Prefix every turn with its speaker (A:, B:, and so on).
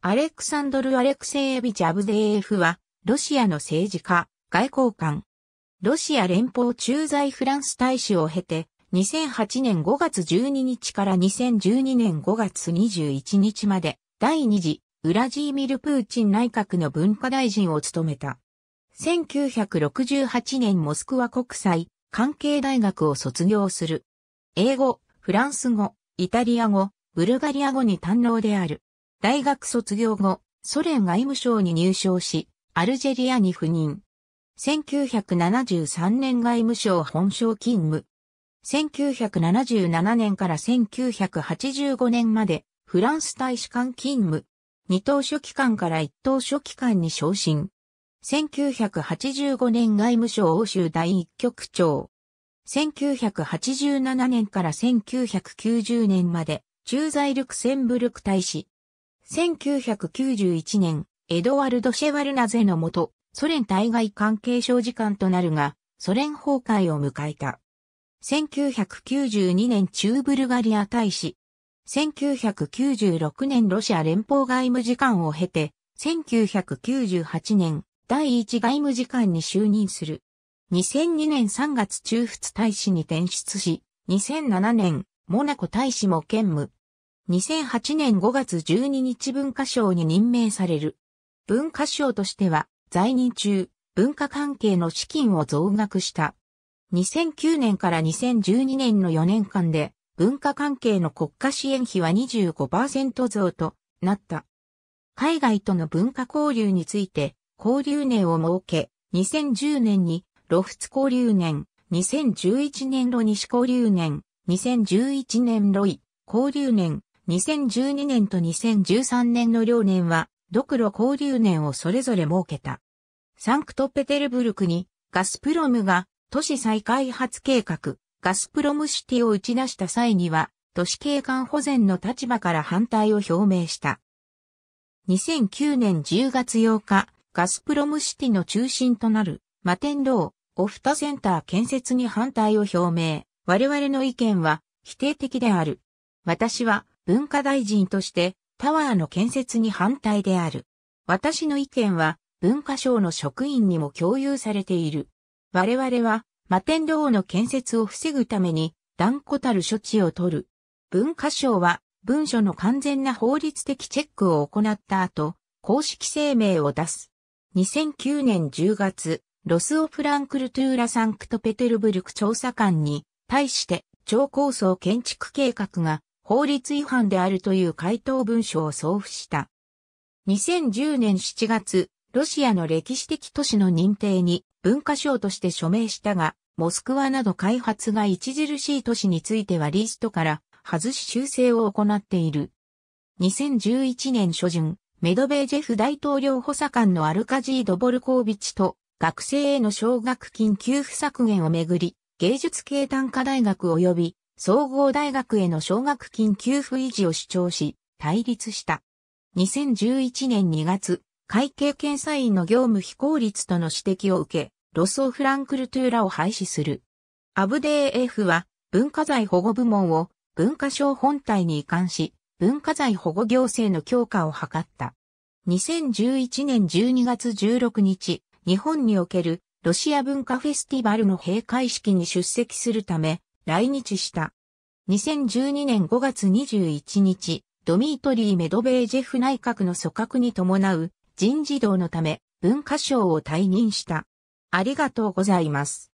A: アレクサンドル・アレクセイエビチ・アブデーエフは、ロシアの政治家、外交官。ロシア連邦駐在フランス大使を経て、2008年5月12日から2012年5月21日まで、第2次、ウラジーミル・プーチン内閣の文化大臣を務めた。1968年モスクワ国際関係大学を卒業する。英語、フランス語、イタリア語、ブルガリア語に堪能である。大学卒業後、ソ連外務省に入省し、アルジェリアに赴任。1973年外務省本省勤務。1977年から1985年までフランス大使館勤務。二等書記官から一等書記官に昇進。1985年外務省欧州第一局長。1987年から1990年まで駐在ルクセンブルク大使。1991年、エドワルド・シェワルナゼのもと、ソ連対外関係省事官となるが、ソ連崩壊を迎えた。1992年中ブルガリア大使。1996年ロシア連邦外務次官を経て、1998年第一外務次官に就任する。2002年3月中仏大使に転出し、2007年モナコ大使も兼務。2008年5月12日文化省に任命される。文化省としては、在任中、文化関係の資金を増額した。2009年から2012年の4年間で、文化関係の国家支援費は25%増となった。海外との文化交流について、交流年を設け、2010年に、露仏交流年、2011年露西交流年、2011年露イ交流年、2012年と2013年の両年は、ドクロ交流年をそれぞれ設けた。サンクトペテルブルクに、ガスプロムが都市再開発計画、ガスプロムシティを打ち出した際には、都市景観保全の立場から反対を表明した。2009年10月8日、ガスプロムシティの中心となる、マテンロー、オフタセンター建設に反対を表明。我々の意見は否定的である。私は文化大臣としてタワーの建設に反対である。私の意見は文化省の職員にも共有されている。我々は摩天楼の建設を防ぐために断固たる処置を取る。文化省は文書の完全な法律的チェックを行った後、公式声明を出す。2009年10月、ロスオフランクルトゥーラサンクトペテルブルク調査官に対して超高層建築計画が法律違反であるという回答文書を送付した。2010年7月、ロシアの歴史的都市の認定に文化省として署名したが、モスクワなど開発が著しい都市についてはリストから外し修正を行っている。2011年初旬、メドベージェフ大統領補佐官のアルカジード・ボルコービチと学生への奨学金給付削減をめぐり、芸術系短科大学及び総合大学への奨学金給付維持を主張し、対立した。2011年2月、会計検査院の業務非効率との指摘を受け、ロソ・フランクルトゥーラを廃止する。アブデー F は文化財保護部門を文化省本体に移管し、文化財保護行政の強化を図った。2011年12月16日、日本におけるロシア文化フェスティバルの閉会式に出席するため、来日した。2012年5月21日、ドミートリー・メドベージェフ内閣の組閣に伴う人事堂のため文化省を退任した。ありがとうございます。